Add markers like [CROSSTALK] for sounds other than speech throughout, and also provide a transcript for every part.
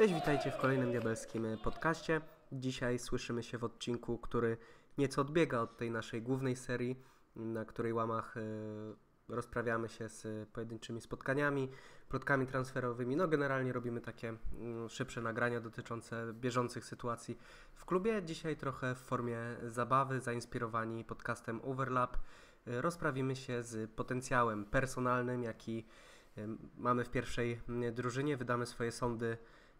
Cześć, witajcie w kolejnym diabelskim e, podcaście. Dzisiaj słyszymy się w odcinku, który nieco odbiega od tej naszej głównej serii, na której łamach e, rozprawiamy się z e, pojedynczymi spotkaniami, plotkami transferowymi. No, generalnie robimy takie mm, szybsze nagrania dotyczące bieżących sytuacji w klubie. Dzisiaj trochę w formie zabawy, zainspirowani podcastem Overlap, rozprawimy się z potencjałem personalnym, jaki mamy w pierwszej mm, drużynie. Wydamy swoje sądy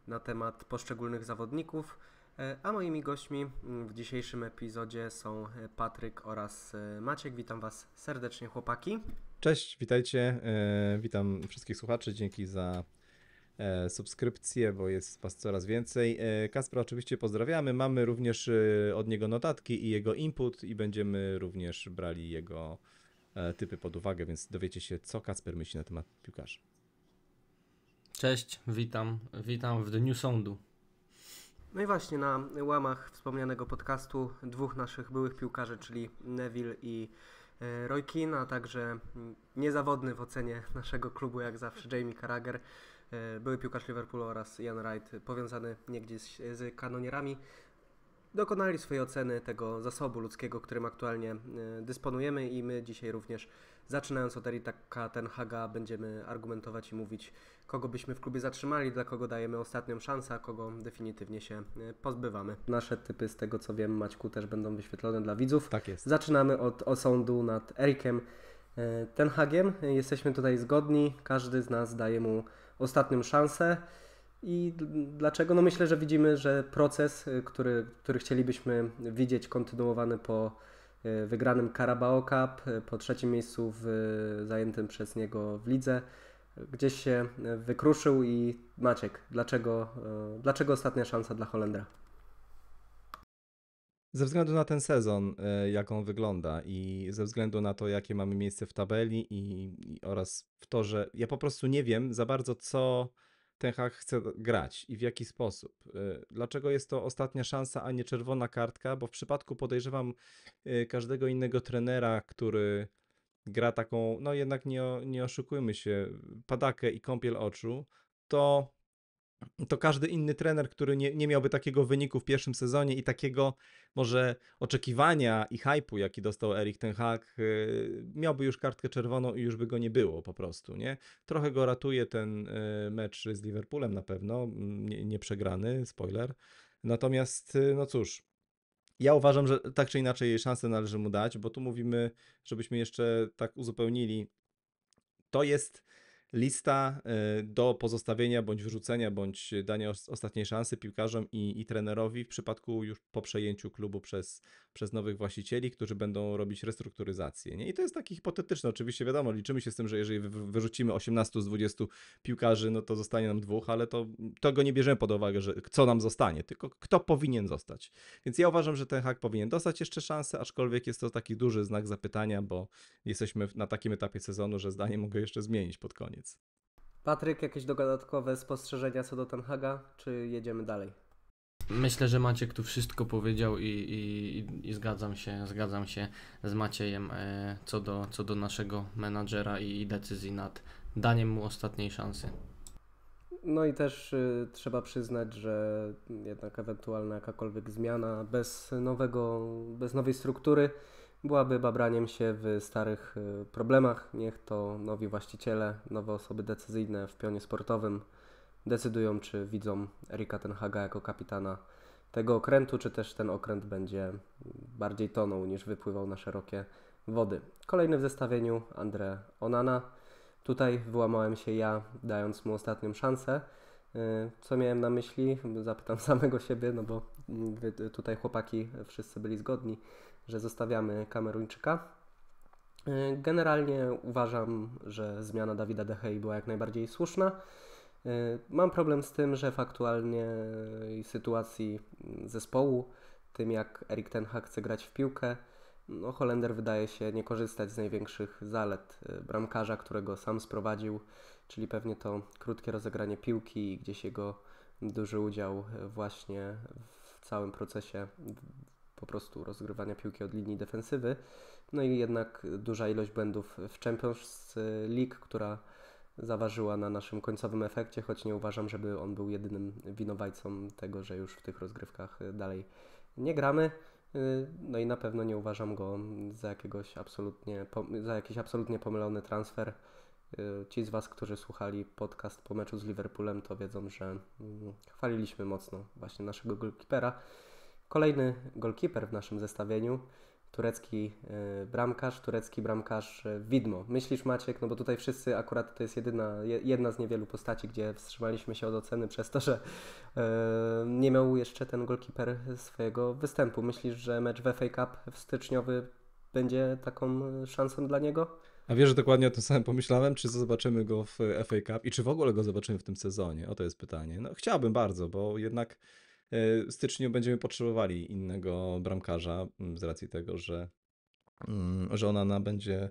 na temat poszczególnych zawodników. E, a moimi gośćmi w dzisiejszym epizodzie są e, Patryk oraz e, Maciek. Witam Was serdecznie, chłopaki. Cześć, witajcie. Witam wszystkich słuchaczy. Dzięki za subskrypcje, bo jest Was coraz więcej. Kaspra oczywiście pozdrawiamy. Mamy również od niego notatki i jego input i będziemy również brali jego typy pod uwagę, więc dowiecie się, co Kasper myśli na temat piłkarzy. Cześć, witam. Witam w Dniu Sądu. No i właśnie na łamach wspomnianego podcastu dwóch naszych byłych piłkarzy, czyli Neville i e, Roy Keane, a także niezawodny w ocenie naszego klubu jak zawsze Jamie Carragher, e, były piłkarz Liverpoolu oraz Ian Wright, powiązany niegdyś z kanonierami, dokonali swojej oceny tego zasobu ludzkiego, którym aktualnie e, dysponujemy i my dzisiaj również, zaczynając od Erika Ten Haga, będziemy argumentować i mówić kogo byśmy w klubie zatrzymali, dla kogo dajemy ostatnią szansę, a kogo definitywnie się e, pozbywamy. Nasze typy, z tego co wiem, Maćku, też będą wyświetlone dla widzów. Tak jest. Zaczynamy od osądu nad Erikiem e, Tenhagiem. Jesteśmy tutaj zgodni, każdy z nas daje mu ostatnią szansę. I dlaczego? No myślę, że widzimy, że proces, e, który, który chcielibyśmy widzieć kontynuowany po wygranym Carabao Cup, po trzecim miejscu w, zajętym przez niego w lidze, gdzieś się e, wykruszył i Maciek, dlaczego, e, dlaczego ostatnia szansa dla Holendra? Ze względu na ten sezon, e, jak on wygląda i ze względu na to, jakie mamy miejsce w tabeli i, i oraz w to, że ja po prostu nie wiem za bardzo, co ten hak chce grać i w jaki sposób. Dlaczego jest to ostatnia szansa, a nie czerwona kartka? Bo w przypadku podejrzewam każdego innego trenera, który gra taką, no jednak nie, nie oszukujmy się, padakę i kąpiel oczu, to, to każdy inny trener, który nie, nie miałby takiego wyniku w pierwszym sezonie i takiego może oczekiwania i hypu, jaki dostał Erik Ten Hag, y, miałby już kartkę czerwoną i już by go nie było po prostu, nie? Trochę go ratuje ten y, mecz z Liverpoolem na pewno, mm, nie, nie przegrany, spoiler. Natomiast, y, no cóż, ja uważam, że tak czy inaczej jej szansę należy mu dać, bo tu mówimy, żebyśmy jeszcze tak uzupełnili. To jest lista y, do pozostawienia bądź wyrzucenia, bądź dania ostatniej szansy piłkarzom i, i trenerowi w przypadku już po przejęciu klubu przez, przez nowych właścicieli, którzy będą robić restrukturyzację. Nie? I to jest taki hipotetyczny, oczywiście wiadomo, liczymy się z tym, że jeżeli wyrzucimy 18 z 20 piłkarzy, no to zostanie nam dwóch, ale to tego nie bierzemy pod uwagę, że co nam zostanie, tylko kto powinien zostać. Więc ja uważam, że ten hak powinien dostać jeszcze szansę, aczkolwiek jest to taki duży znak zapytania, bo jesteśmy na takim etapie sezonu, że zdanie mogę jeszcze zmienić pod koniec koniec. Patryk, jakieś dodatkowe spostrzeżenia co do Tanhaga? czy jedziemy dalej? Myślę, że Maciek tu wszystko powiedział i, i, i zgadzam się, zgadzam się z Maciejem e, co, do, co do naszego menadżera i, i decyzji nad daniem mu ostatniej szansy. No i też y, trzeba przyznać, że jednak ewentualna jakakolwiek zmiana bez nowego, bez nowej struktury byłaby babraniem się w starych y, problemach. Niech to nowi właściciele, nowe osoby decyzyjne w pionie sportowym decydują, czy widzą Erika Tenhaga jako kapitana tego okrętu, czy też ten okręt będzie bardziej tonął niż wypływał na szerokie wody. Kolejny w zestawieniu Andre Onana. Tutaj wyłamałem się ja, dając mu ostatnią szansę. Y, co miałem na myśli? Zapytam [LAUGHS] samego siebie, no bo mm, tutaj chłopaki wszyscy byli zgodni że zostawiamy Kameruńczyka. E, generalnie uważam, że zmiana Dawida Dehei była jak najbardziej słuszna. E, mam problem z tym, że w aktualnej sytuacji zespołu, tym jak Erik Ten Hag chce grać w piłkę, no, Holender wydaje się nie korzystać z największych zalet e, bramkarza, którego sam sprowadził, czyli pewnie to krótkie rozegranie piłki i gdzieś jego duży udział właśnie w całym procesie po prostu rozgrywania piłki od linii defensywy. No i jednak duża ilość błędów w Champions League, która zaważyła na naszym końcowym efekcie, choć nie uważam, żeby on był jedynym winowajcą tego, że już w tych rozgrywkach dalej nie gramy. No i na pewno nie uważam go za, jakiegoś absolutnie, za jakiś absolutnie pomylony transfer. Ci z Was, którzy słuchali podcast po meczu z Liverpoolem, to wiedzą, że mm, chwaliliśmy mocno właśnie naszego goalkeepera. Kolejny golkiper w naszym zestawieniu, turecki e, bramkarz, turecki bramkarz e, widmo. Myślisz Maciek, no bo tutaj wszyscy akurat to jest jedyna, jedna z niewielu postaci, gdzie wstrzymaliśmy się od oceny przez to, że e, nie miał jeszcze ten golkiper swojego występu. Myślisz, że mecz w FA Cup w styczniowy będzie taką szansą dla niego? A wiesz, że dokładnie o tym samym pomyślałem, czy zobaczymy go w FA Cup i czy w ogóle go zobaczymy w tym sezonie? O to jest pytanie. No chciałbym bardzo, bo jednak Y, w styczniu będziemy potrzebowali innego bramkarza mm, z racji tego, że, mm, że na będzie,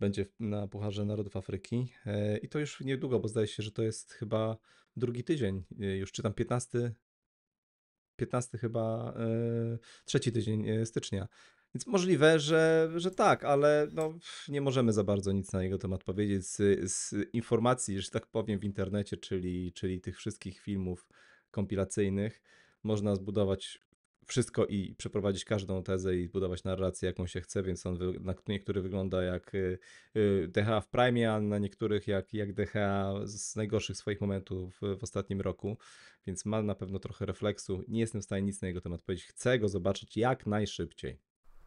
będzie na Pucharze Narodów Afryki. Y, I to już niedługo, bo zdaje się, że to jest chyba drugi tydzień, y, już czytam 15, 15 chyba, trzeci tydzień stycznia. Więc możliwe, że, że tak, ale no, nie możemy za bardzo nic na jego temat powiedzieć. Z, z informacji, że tak powiem, w internecie, czyli, czyli tych wszystkich filmów kompilacyjnych, można zbudować wszystko i przeprowadzić każdą tezę i budować narrację, jaką się chce, więc on wy, na niektórych wygląda jak y, y, DHA w Prime, a na niektórych jak, jak DHA z najgorszych swoich momentów w, w ostatnim roku, więc ma na pewno trochę refleksu. Nie jestem w stanie nic na jego temat powiedzieć. Chcę go zobaczyć jak najszybciej.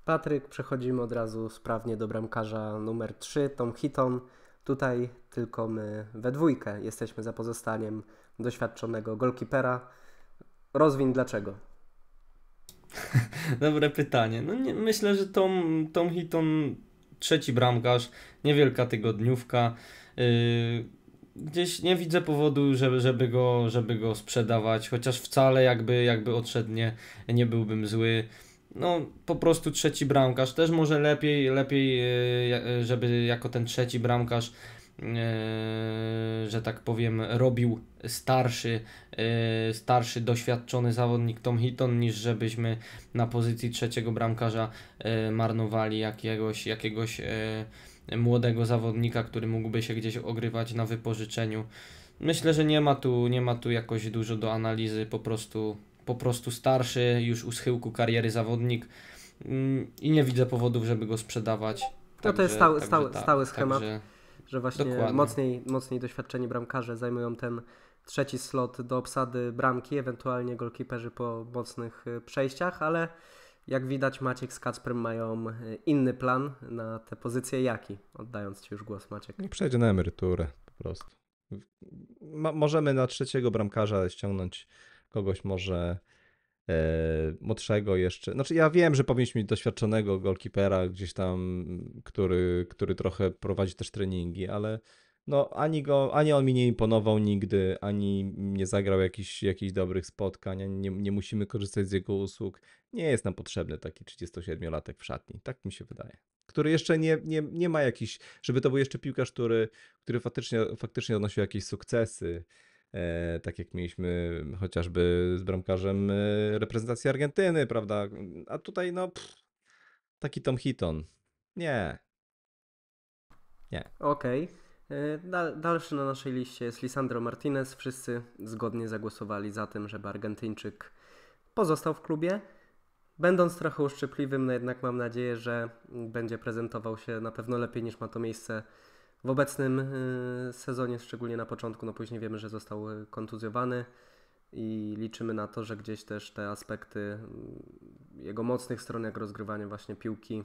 Patryk, przechodzimy od razu sprawnie do bramkarza numer 3, Tom Hitton. Tutaj tylko my we dwójkę jesteśmy za pozostaniem doświadczonego golkipera Rozwiń dlaczego. [LAUGHS] Dobre pytanie. No nie, myślę, że Tom, Tom Hitton, trzeci bramkarz, niewielka tygodniówka. Yy, gdzieś nie widzę powodu, żeby, żeby, go, żeby go sprzedawać, chociaż wcale jakby, jakby odszedł nie, nie byłbym zły. No, po prostu trzeci bramkarz. Też może lepiej, lepiej, yy, żeby jako ten trzeci bramkarz E, że tak powiem, robił starszy, e, starszy, doświadczony zawodnik Tom Hitton, niż żebyśmy na pozycji trzeciego bramkarza e, marnowali jakiegoś, jakiegoś młodego zawodnika, który mógłby się gdzieś ogrywać na wypożyczeniu. Myślę, że nie ma tu, nie ma tu jakoś dużo do analizy, po prostu, po prostu starszy, już u schyłku kariery zawodnik mm, i nie widzę powodów, żeby go sprzedawać. No to jest stały, także, stały, także, stały tak, schemat. Także że właśnie mocniej, mocniej doświadczeni bramkarze zajmują ten trzeci slot do obsady bramki, ewentualnie golkiperzy po mocnych y, przejściach, ale jak widać Maciek z Kacprem mają y, inny plan na te pozycje jaki? Oddając Ci już głos Maciek. Nie przejdzie na emeryturę po prostu. Ma, możemy na trzeciego bramkarza ściągnąć kogoś może E, młodszego jeszcze. Znaczy ja wiem, że powinniśmy mieć doświadczonego golkipera gdzieś tam, który, który trochę prowadzi też treningi, ale no ani, go, ani on mi nie imponował nigdy, ani nie zagrał jakichś jakiś dobrych spotkań, ani nie, nie musimy korzystać z jego usług. Nie jest nam potrzebny taki 37-latek w szatni, tak mi się wydaje. Który jeszcze nie, nie, nie ma jakichś, żeby to był jeszcze piłkarz, który, który faktycznie, faktycznie odnosił jakieś sukcesy, E, tak jak mieliśmy chociażby z bramkarzem e, reprezentacji Argentyny, prawda? A tutaj no pff, taki Tom Hinton. Nie. Nie. Okej. Okay. E, dalszy na naszej liście jest Lisandro Martinez. Wszyscy zgodnie zagłosowali za tym, żeby Argentyńczyk pozostał w klubie. Będąc trochę uszczypliwym, no jednak mam nadzieję, że będzie prezentował się na pewno lepiej niż ma to miejsce w obecnym y, sezonie, szczególnie na początku, no później wiemy, że został y, kontuzjowany i liczymy na to, że gdzieś też te aspekty mm, jego mocnych stron, jak rozgrywanie właśnie piłki,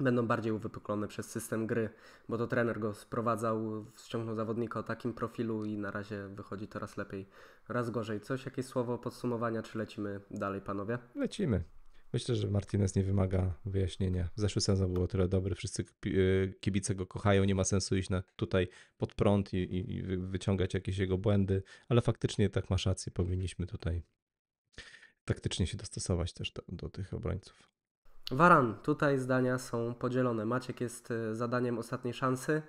będą bardziej uwypuklone przez system gry, bo to trener go sprowadzał, ściągnął zawodnika o takim profilu i na razie wychodzi coraz lepiej, raz gorzej. Coś, jakieś słowo podsumowania, czy lecimy dalej, panowie? Lecimy. Myślę, że Martinez nie wymaga wyjaśnienia. Zeszły sezon było tyle dobry, wszyscy y, kibice go kochają, nie ma sensu iść na, tutaj pod prąd i, i wyciągać jakieś jego błędy, ale faktycznie tak masz rację, powinniśmy tutaj taktycznie się dostosować też do, do tych obrońców. Waran, tutaj zdania są podzielone. Maciek jest y, zadaniem ostatniej szansy.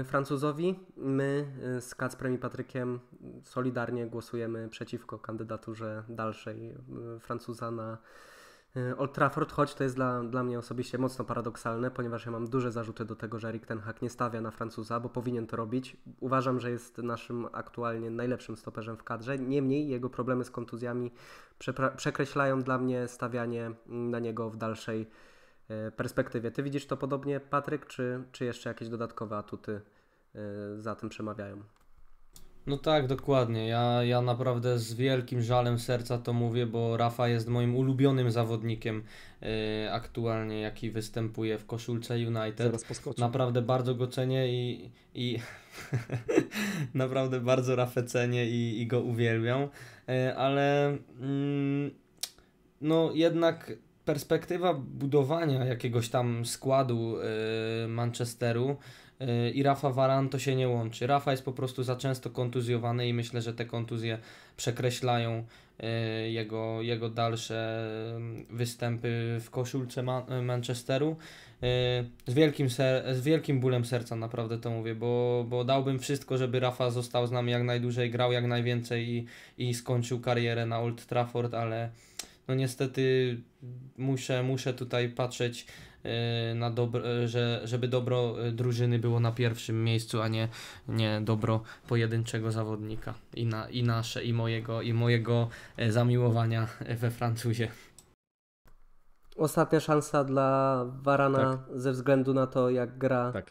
Y, Francuzowi. My z Kacprem i Patrykiem solidarnie głosujemy przeciwko kandydaturze dalszej Francuza na Y, Old Trafford, choć to jest dla, dla mnie osobiście mocno paradoksalne, ponieważ ja mam duże zarzuty do tego, że Erik Ten Hag nie stawia na Francuza, bo powinien to robić. Uważam, że jest naszym aktualnie najlepszym stoperzem w kadrze. Niemniej jego problemy z kontuzjami przekreślają dla mnie stawianie na niego w dalszej y, perspektywie. Ty widzisz to podobnie, Patryk, czy, czy jeszcze jakieś dodatkowe atuty y, za tym przemawiają? No tak, dokładnie. Ja, ja naprawdę z wielkim żalem serca to mówię, bo Rafa jest moim ulubionym zawodnikiem yy, aktualnie, jaki występuje w koszulce United. Zaraz poskoczę. Naprawdę bardzo go cenię i, i [LAUGHS] naprawdę bardzo Rafę cenię i, i go uwielbiam, yy, ale yy, no jednak perspektywa budowania jakiegoś tam składu e, Manchesteru Y, i Rafa Varan to się nie łączy. Rafa jest po prostu za często kontuzjowany i myślę, że te kontuzje przekreślają y, jego, jego dalsze y, występy w koszulce Manchesteru. Z wielkim, ser, z wielkim bólem serca naprawdę to mówię, bo, bo dałbym wszystko, żeby Rafa został z nami jak najdłużej, grał jak najwięcej i, i skończył karierę na Old Trafford, ale no niestety muszę, muszę tutaj patrzeć Y, na dobro, y, że, żeby dobro y, drużyny było na pierwszym miejscu, a nie, nie dobro pojedynczego zawodnika i, na, i nasze, i mojego, i mojego zamiłowania we Francuzie. Ostatnia szansa dla Warana tak. ze względu na to, jak gra. Tak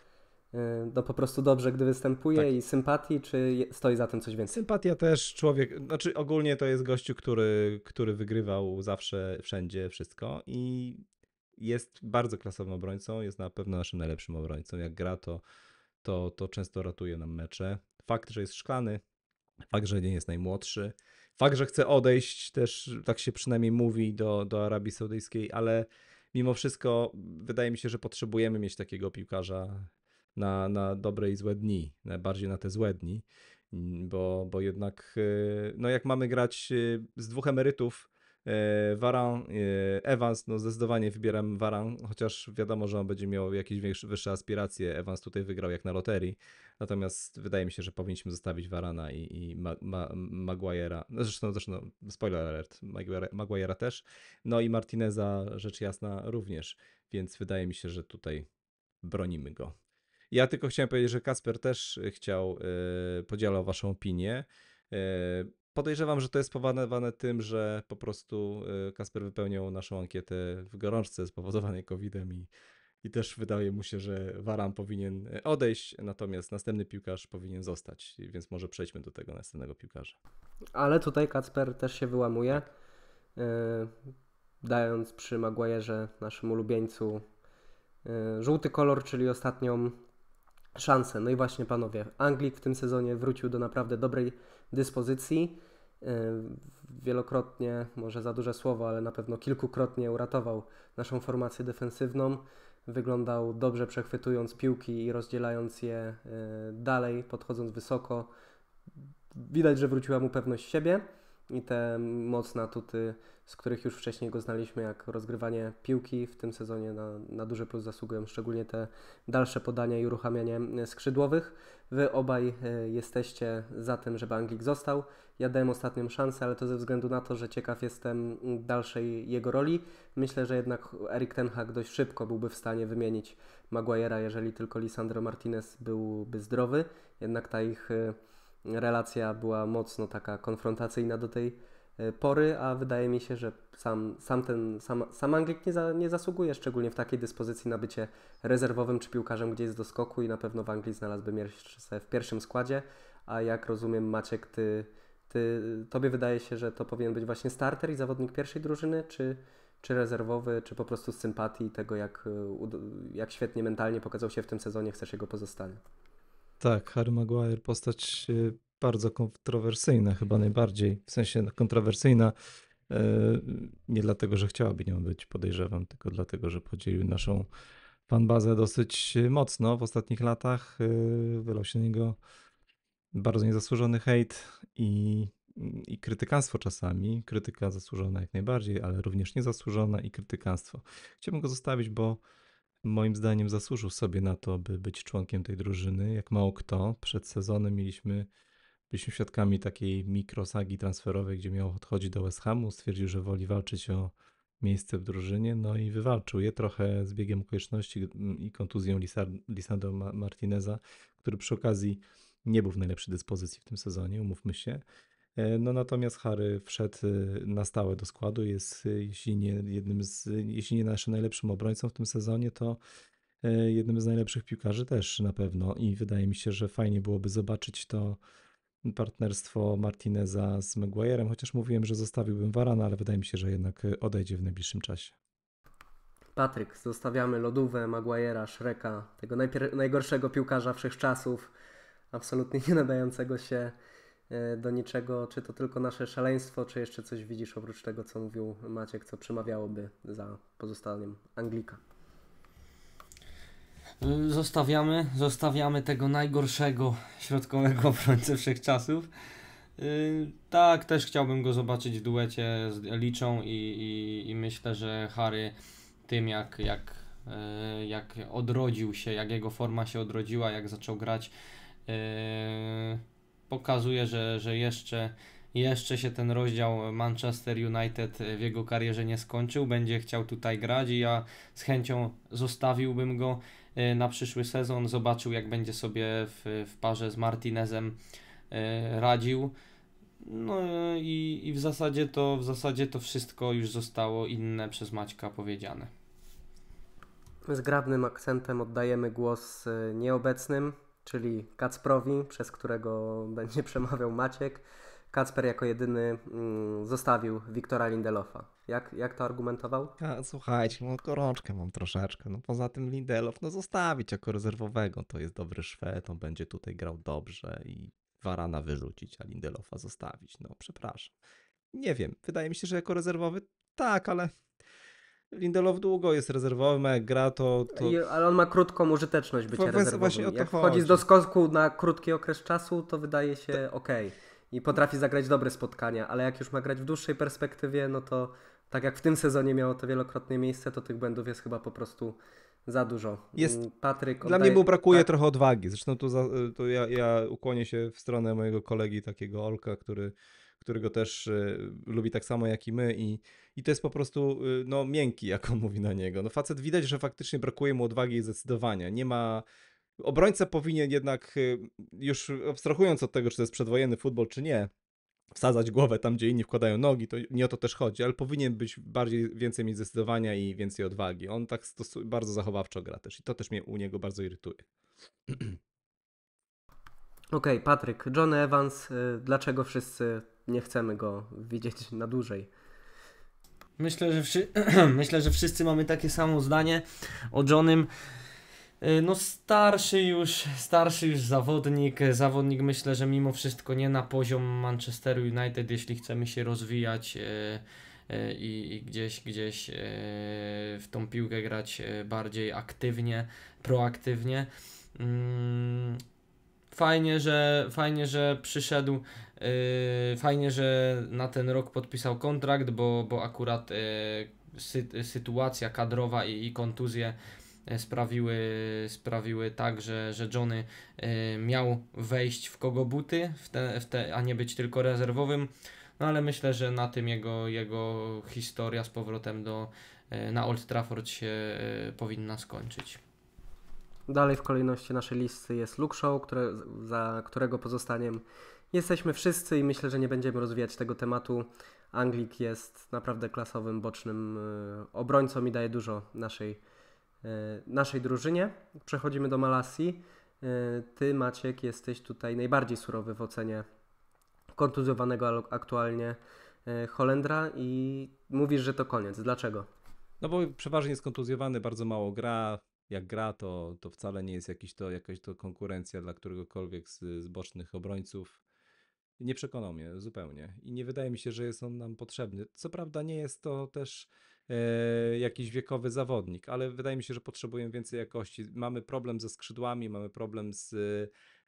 no po prostu dobrze, gdy występuje tak. i sympatii, czy stoi za tym coś więcej? Sympatia też człowiek, znaczy ogólnie to jest gościu, który, który wygrywał zawsze, wszędzie, wszystko i jest bardzo klasowym obrońcą, jest na pewno naszym najlepszym obrońcą. Jak gra, to, to, to często ratuje nam mecze. Fakt, że jest szklany, fakt, że nie jest najmłodszy, fakt, że chce odejść, też tak się przynajmniej mówi do, do Arabii Saudyjskiej, ale mimo wszystko wydaje mi się, że potrzebujemy mieć takiego piłkarza na, na dobre i złe dni, bardziej na te złe dni, bo, bo jednak y, no jak mamy grać y, z dwóch emerytów, E, Varan, e, Evans, no zdecydowanie wybieram Varan, chociaż wiadomo, że on będzie miał jakieś większe, wyższe aspiracje. Evans tutaj wygrał jak na loterii, natomiast wydaje mi się, że powinniśmy zostawić Varana i, i Ma, Ma, zresztą, zresztą spoiler alert, Maguire'a też, no i Martineza rzecz jasna również, więc wydaje mi się, że tutaj bronimy go. Ja tylko chciałem powiedzieć, że Kasper też chciał, yy, podzielał waszą opinię. Podejrzewam, że to jest spowodowane tym, że po prostu y, Kasper wypełniał naszą ankietę w gorączce spowodowanej COVID-em i, i też wydaje mu się, że Waran powinien y, odejść, natomiast następny piłkarz powinien zostać, więc może przejdźmy do tego następnego piłkarza. Ale tutaj Kacper też się wyłamuje, yy, dając przy Maguajerze, naszym ulubieńcu, yy, żółty kolor, czyli ostatnią szansę. No i właśnie panowie, Anglik w tym sezonie wrócił do naprawdę dobrej dyspozycji. Y, wielokrotnie, może za duże słowo, ale na pewno kilkukrotnie uratował naszą formację defensywną. Wyglądał dobrze przechwytując piłki i rozdzielając je y, dalej, podchodząc wysoko. Widać, że wróciła mu pewność siebie i te mocne atuty, z których już wcześniej go znaliśmy, jak rozgrywanie piłki w tym sezonie na, na duży plus zasługują, szczególnie te dalsze podania i uruchamianie skrzydłowych. Wy obaj e, jesteście za tym, żeby Anglik został. Ja dałem ostatnią szansę, ale to ze względu na to, że ciekaw jestem dalszej jego roli. Myślę, że jednak Erik Ten Hag dość szybko byłby w stanie wymienić Maguire'a, jeżeli tylko Lisandro Martinez byłby zdrowy. Jednak ta ich e, relacja była mocno taka konfrontacyjna do tej e, pory, a wydaje mi się, że sam, sam ten sam, sam Anglik nie, za, nie zasługuje szczególnie w takiej dyspozycji na bycie rezerwowym czy piłkarzem, gdzie jest do skoku i na pewno w Anglii znalazłby miejsce w pierwszym składzie, a jak rozumiem Maciek, ty, ty, tobie wydaje się, że to powinien być właśnie starter i zawodnik pierwszej drużyny, czy, czy rezerwowy, czy po prostu z sympatii tego, jak, e, jak świetnie mentalnie pokazał się w tym sezonie, chcesz jego pozostania? Tak, Harry Maguire, postać e, bardzo kontrowersyjna, chyba najbardziej, w sensie no, kontrowersyjna. E, nie dlatego, że chciałaby nią być, podejrzewam, tylko dlatego, że podzielił naszą fanbazę dosyć e, mocno w ostatnich latach. Wylał się na niego bardzo niezasłużony hejt i, i krytykanstwo czasami. Krytyka zasłużona jak najbardziej, ale również niezasłużona i krytykanstwo. Chciałbym go zostawić, bo moim zdaniem zasłużył sobie na to, by być członkiem tej drużyny, jak mało kto. Przed sezonem mieliśmy, byliśmy świadkami takiej mikrosagi transferowej, gdzie miał odchodzić do West Hamu, stwierdził, że woli walczyć o miejsce w drużynie, no i wywalczył je trochę z biegiem okoliczności mm, i kontuzją Lisandro Martineza, który przy okazji nie był w najlepszej dyspozycji w tym sezonie, umówmy się. E, no natomiast Harry wszedł e, na stałe do składu, jest e, jeśli nie jednym z, jeśli nie naszym najlepszym obrońcą w tym sezonie, to jednym z najlepszych piłkarzy też na pewno i wydaje mi się, że fajnie byłoby zobaczyć to partnerstwo Martineza z Maguire'em, chociaż mówiłem, że zostawiłbym Varana, ale wydaje mi się, że jednak odejdzie w najbliższym czasie. Patryk, zostawiamy lodówę, Maguire'a, Shreka, tego najgorszego piłkarza wszechczasów, absolutnie [LAUGHS] nie nadającego się E, do niczego, czy to tylko nasze szaleństwo, czy jeszcze coś widzisz oprócz tego, co mówił Maciek, co przemawiałoby za pozostaniem Anglika? Zostawiamy, zostawiamy tego najgorszego środkowego obrońcę wszechczasów. Y, tak, też chciałbym go zobaczyć w duecie z Liczą i, i, i myślę, że Harry tym jak, jak, e, jak odrodził się, jak jego forma się odrodziła, jak zaczął grać, e, pokazuje, że, że jeszcze, jeszcze się ten rozdział Manchester United w jego karierze nie skończył, będzie chciał tutaj grać i ja z chęcią zostawiłbym go e, na przyszły sezon, zobaczył jak będzie sobie w, w parze z Martinezem e, radził. No e, i, i w, zasadzie to, w zasadzie to wszystko już zostało inne przez Maćka powiedziane. z grawnym akcentem oddajemy głos nieobecnym czyli Kacprowi, przez którego będzie przemawiał Maciek, Kacper jako jedyny mm, zostawił Wiktora Lindelofa. Jak, jak to argumentował? A, słuchajcie, no gorączkę mam troszeczkę. No poza tym Lindelof, no zostawić jako rezerwowego. To jest dobry Szwed, on będzie tutaj grał dobrze i Warana wyrzucić, a Lindelofa zostawić. No przepraszam. Nie wiem, wydaje mi się, że jako rezerwowy tak, ale Lindelof długo jest rezerwowym, ma jak gra to... to... Ale on ma krótką użyteczność bycia Więc rezerwowym. Właśnie o jak chodzi. wchodzi do skosku na krótki okres czasu, to wydaje się to... Tak. ok. I potrafi zagrać dobre spotkania, ale jak już ma grać w dłuższej perspektywie, no to tak jak w tym sezonie miało to wielokrotnie miejsce, to tych błędów jest chyba po prostu za dużo. Jest, mm, Patryk oddaje... Dla mnie mu brakuje tak. trochę odwagi. Zresztą tu, za, tu ja, ja ukłonię się w stronę mojego kolegi takiego Olka, który którego też e, lubi tak samo jak i my i, i to jest po prostu y, no, miękki, jak on mówi na niego. No facet widać, że faktycznie brakuje mu odwagi i zdecydowania. Nie ma... Obrońca powinien jednak, y, już abstrahując od tego, czy to jest przedwojenny futbol, czy nie, wsadzać głowę tam, gdzie inni wkładają nogi, to nie o to też chodzi, ale powinien być bardziej, więcej mieć zdecydowania i więcej odwagi. On tak stosuje, bardzo zachowawczo gra też i to też mnie u niego bardzo irytuje. [CLEARS THROAT] Okej, okay, Patryk, John Evans, y, dlaczego wszyscy nie chcemy go widzieć na dłużej. Myślę, że, wszy... [CLEARS THROAT] Myślę, że wszyscy mamy takie samo zdanie o Johnym. E, no starszy już, starszy już zawodnik, zawodnik myślę, że mimo wszystko nie na poziom Manchesteru United, jeśli chcemy się rozwijać e, e, i, i gdzieś, gdzieś w tą piłkę grać bardziej aktywnie, proaktywnie. Mm, fajnie, że, fajnie, że przyszedł Yy, fajnie, że na ten rok podpisał kontrakt, bo, bo akurat yy, sy sytuacja kadrowa i, i kontuzje e, sprawiły, sprawiły tak, że, że Johnny yy, miał wejść w kogo buty, w te, w te, a nie być tylko rezerwowym. No ale myślę, że na tym jego, jego historia z powrotem do, e, na Old Trafford się e, powinna skończyć. Dalej w kolejności naszej listy jest Luke Show, które, za którego pozostaniem jesteśmy wszyscy i myślę, że nie będziemy rozwijać tego tematu. Anglik jest naprawdę klasowym, bocznym e, obrońcą i daje dużo naszej, e, naszej drużynie. Przechodzimy do Malasji. E, ty, Maciek, jesteś tutaj najbardziej surowy w ocenie kontuzjowanego aktualnie Holendra i mówisz, że to koniec. Dlaczego? No bo przeważnie jest kontuzjowany, bardzo mało gra. Jak gra, to, to wcale nie jest jakiś to, jakaś to konkurencja dla któregokolwiek z, z bocznych obrońców nie przekonał mnie zupełnie i nie wydaje mi się, że jest on nam potrzebny. Co prawda nie jest to też e, jakiś wiekowy zawodnik, ale wydaje mi się, że potrzebujemy więcej jakości. Mamy problem ze skrzydłami, mamy problem z,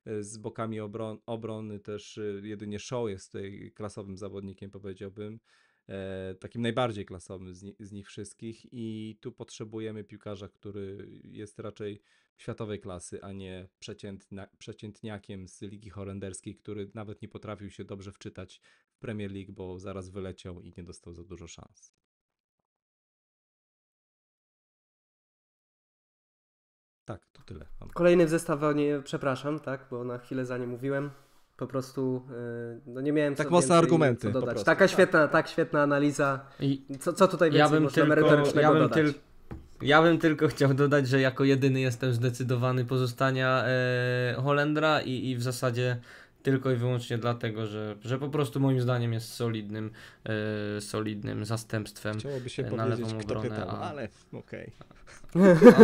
e, z bokami obron, obrony, też e, jedynie Show jest tutaj klasowym zawodnikiem, powiedziałbym. E, takim najbardziej klasowym z, ni z nich wszystkich, i tu potrzebujemy piłkarza, który jest raczej światowej klasy, a nie przeciętniakiem z Ligi Holenderskiej, który nawet nie potrafił się dobrze wczytać w Premier League, bo zaraz wyleciał i nie dostał za dużo szans. Tak, to tyle. Kolejny w zestawie, przepraszam, tak, bo na chwilę za nie mówiłem. Po prostu y, no nie miałem Tak mocne argumenty. Dodać. Taka tak. świetna, tak świetna analiza. co, co tutaj więcej ja bym można tylko, merytorycznego ja bym dodać? Ja bym tylko chciał dodać, że jako jedyny jestem zdecydowany pozostania e, Holendra i, i w zasadzie tylko i wyłącznie dlatego, że, że po prostu moim zdaniem jest solidnym, e, solidnym zastępstwem Chciałoby się na lewą obronę. pytał, a, ale okej. Okay.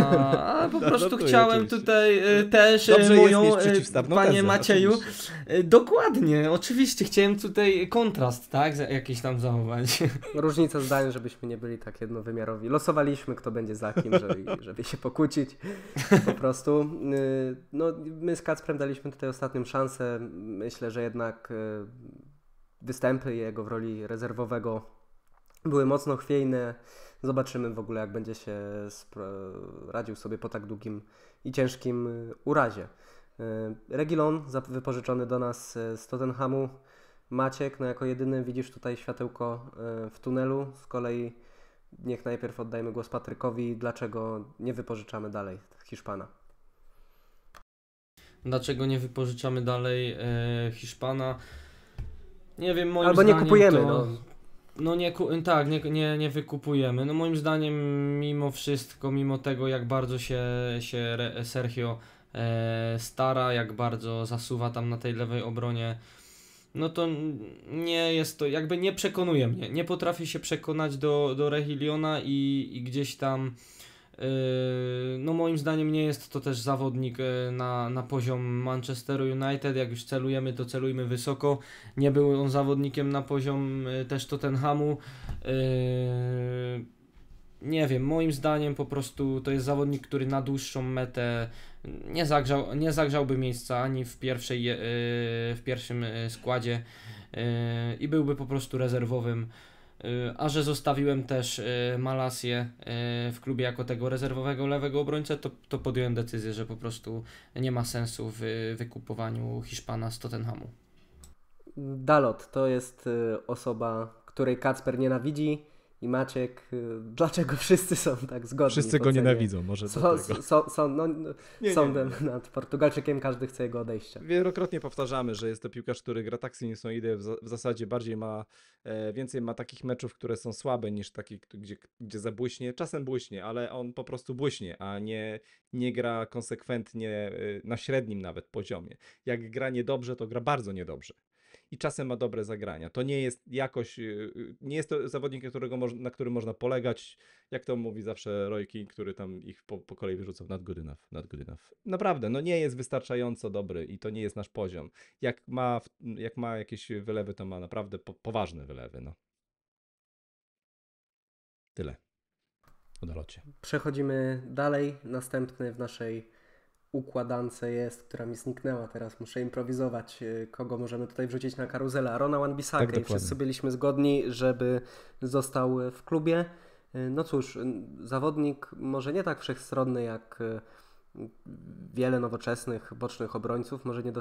A, po [LAUGHS] prostu no, chciałem oczywiście. tutaj e, no, też Dobrze moją, e, no panie tezę, tak, Macieju, e, dokładnie, oczywiście, chciałem tutaj kontrast, tak, jakiś tam zachować. No, różnica zdań, żebyśmy nie byli tak jednowymiarowi. Losowaliśmy, kto będzie za kim, [LAUGHS] żeby, żeby się pokłócić, po prostu. Y, no, my z Kacprem daliśmy tutaj ostatnią szansę, myślę, że jednak y, występy jego w roli rezerwowego były mocno chwiejne, Zobaczymy w ogóle, jak będzie się radził sobie po tak długim i ciężkim y, urazie. Y, Regilon wypożyczony do nas y, z Tottenhamu. Maciek, no jako jedyny widzisz tutaj światełko w tunelu. Z kolei niech najpierw oddajmy głos Patrykowi, dlaczego nie wypożyczamy dalej Hiszpana. Dlaczego nie wypożyczamy dalej e, Hiszpana? Nie wiem, moim Albo nie kupujemy. To... No no nie, tak, nie, nie, nie wykupujemy. No moim zdaniem mimo wszystko, mimo tego jak bardzo się, się Sergio e, stara, jak bardzo zasuwa tam na tej lewej obronie, no to nie jest to, jakby nie przekonuje mnie. Nie potrafię się przekonać do, do Rehiliona i, i gdzieś tam Yy, no moim zdaniem nie jest to też zawodnik e, na, na poziom Manchesteru United, jak już celujemy to celujmy wysoko. Nie był on zawodnikiem na poziom e, też Tottenhamu. Yy, nie wiem, moim zdaniem po prostu to jest zawodnik, który na dłuższą metę nie, zagrzał, nie zagrzałby miejsca ani w, pierwszej, yy, w pierwszym e, składzie i byłby po prostu rezerwowym Y, a że zostawiłem też y, Malasję y, w klubie jako tego rezerwowego lewego obrońcę, to, to podjąłem decyzję, że po prostu nie ma sensu w wykupowaniu Hiszpana z Tottenhamu. Dalot to jest osoba, której Kacper nienawidzi i Maciek, y, dlaczego wszyscy są tak zgodni? Wszyscy go nienawidzą, może so, so, so, no, nie, Sądem nie, nie. nad Portugalczykiem każdy chce jego odejścia. Wielokrotnie powtarzamy, że jest to piłkarz, który gra tak sinusoidę, w, w zasadzie bardziej ma, e, więcej ma takich meczów, które są słabe niż takich, gdzie, gdzie zabłyśnie, czasem błyśnie, ale on po prostu błyśnie, a nie, nie gra konsekwentnie e, na średnim nawet poziomie. Jak gra niedobrze, to gra bardzo niedobrze i czasem ma dobre zagrania. To nie jest jakoś, y, y, nie jest to zawodnik, którego, na którym można polegać, jak to mówi zawsze Roy King, który tam ich po, po kolei wyrzucał nad good enough, not good enough. Naprawdę, no nie jest wystarczająco dobry i to nie jest nasz poziom. Jak ma, jak ma jakieś wylewy, to ma naprawdę po, poważne wylewy, no. Tyle. O Przechodzimy dalej. Następny w naszej układance jest, która mi zniknęła teraz. Muszę improwizować, y, kogo możemy tutaj wrzucić na karuzelę. Rona wan tak, i wszyscy byliśmy zgodni, żeby został y, w klubie. Y, no cóż, zawodnik może nie tak wszechstronny jak wiele nowoczesnych bocznych obrońców, może nie,